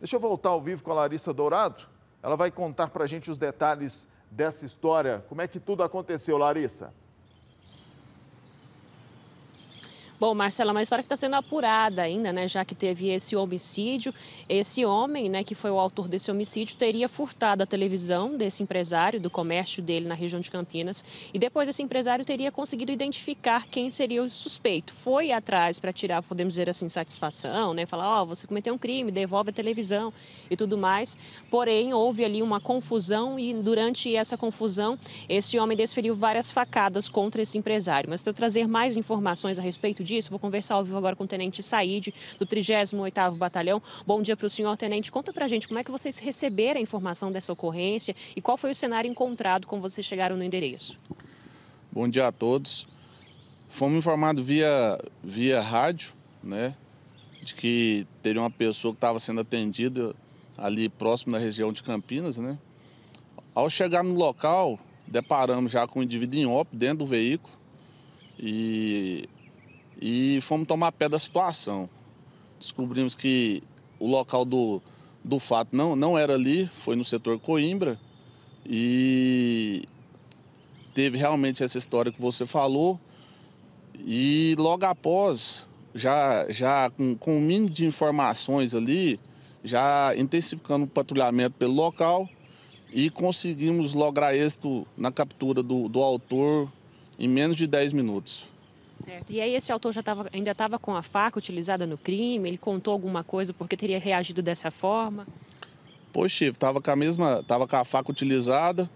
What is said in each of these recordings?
Deixa eu voltar ao vivo com a Larissa Dourado. Ela vai contar para a gente os detalhes dessa história. Como é que tudo aconteceu, Larissa? Bom, Marcela, é uma história que está sendo apurada ainda, né? Já que teve esse homicídio, esse homem, né, que foi o autor desse homicídio, teria furtado a televisão desse empresário, do comércio dele na região de Campinas, e depois esse empresário teria conseguido identificar quem seria o suspeito. Foi atrás para tirar, podemos dizer assim, satisfação, né? Falar, ó, oh, você cometeu um crime, devolve a televisão e tudo mais. Porém, houve ali uma confusão e durante essa confusão, esse homem desferiu várias facadas contra esse empresário. Mas para trazer mais informações a respeito disso. Vou conversar ao vivo agora com o Tenente Said, do 38º Batalhão. Bom dia para o senhor, Tenente. Conta para a gente como é que vocês receberam a informação dessa ocorrência e qual foi o cenário encontrado quando vocês chegaram no endereço. Bom dia a todos. Fomos informados via, via rádio, né, de que teria uma pessoa que estava sendo atendida ali próximo da região de Campinas, né. Ao chegar no local, deparamos já com o um indivíduo em óbito dentro do veículo e e fomos tomar pé da situação. Descobrimos que o local do, do fato não, não era ali, foi no setor Coimbra e teve realmente essa história que você falou. E logo após, já, já com, com um mínimo de informações ali, já intensificando o patrulhamento pelo local e conseguimos lograr êxito na captura do, do autor em menos de 10 minutos. Certo. E aí esse autor já tava, ainda estava com a faca utilizada no crime? Ele contou alguma coisa porque teria reagido dessa forma? Pois, Chico, estava com a mesma, estava com a faca utilizada,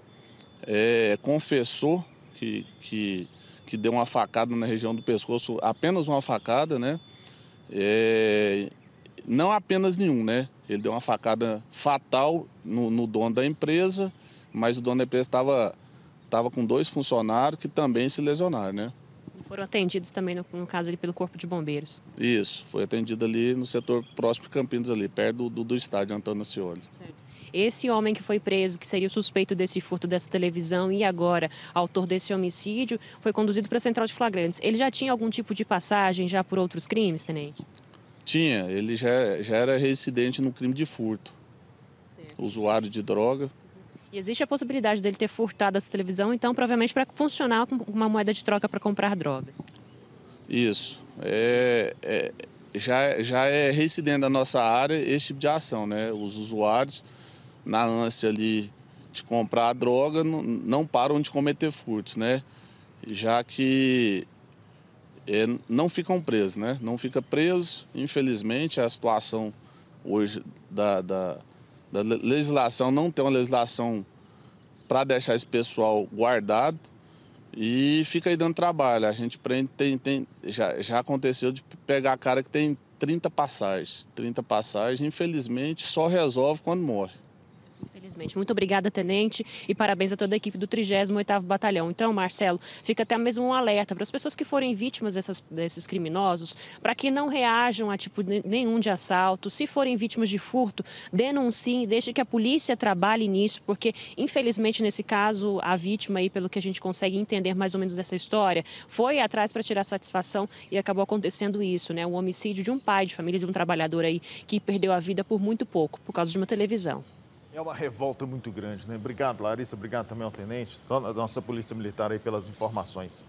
é, confessou que, que, que, deu uma facada na região do pescoço, apenas uma facada, né? É, não apenas nenhum, né? Ele deu uma facada fatal no, no dono da empresa, mas o dono da empresa estava tava com dois funcionários que também se lesionaram, né? foram atendidos também, no, no, caso, ali pelo Corpo de Bombeiros. Isso, foi atendido ali no setor próximo de Campinas, ali, perto do, do estádio Antônio Ascioli. Certo. Esse homem que foi preso, que seria o suspeito desse furto dessa televisão e agora autor desse homicídio, foi conduzido para a central de flagrantes. Ele já tinha algum tipo de passagem já por outros crimes, tenente? Tinha, ele já, já era reincidente no crime de furto, certo. usuário de droga. E existe a possibilidade dele ter furtado essa televisão, então, provavelmente para funcionar como uma moeda de troca para comprar drogas. Isso. É, é, já, já é reincidente da nossa área esse tipo de ação, né? Os usuários, na ânsia ali de comprar a droga, não, não param de cometer furtos, né? Já que é, não ficam presos, né? Não fica preso, infelizmente, a situação hoje da, da da legislação, não tem uma legislação para deixar esse pessoal guardado e fica aí dando trabalho. A gente prende, tem, tem, já, já aconteceu de pegar a cara que tem 30 passagens. 30 passagens, infelizmente, só resolve quando morre. Infelizmente. Muito obrigada, Tenente, e parabéns a toda a equipe do 38º Batalhão. Então, Marcelo, fica até mesmo um alerta para as pessoas que forem vítimas dessas, desses criminosos, para que não reajam a tipo nenhum de assalto. Se forem vítimas de furto, denunciem, deixe que a polícia trabalhe nisso, porque, infelizmente, nesse caso, a vítima, aí, pelo que a gente consegue entender mais ou menos dessa história, foi atrás para tirar satisfação e acabou acontecendo isso, né? O homicídio de um pai de família, de um trabalhador aí que perdeu a vida por muito pouco, por causa de uma televisão. É uma revolta muito grande, né? Obrigado, Larissa. Obrigado também ao Tenente, da nossa Polícia Militar aí pelas informações.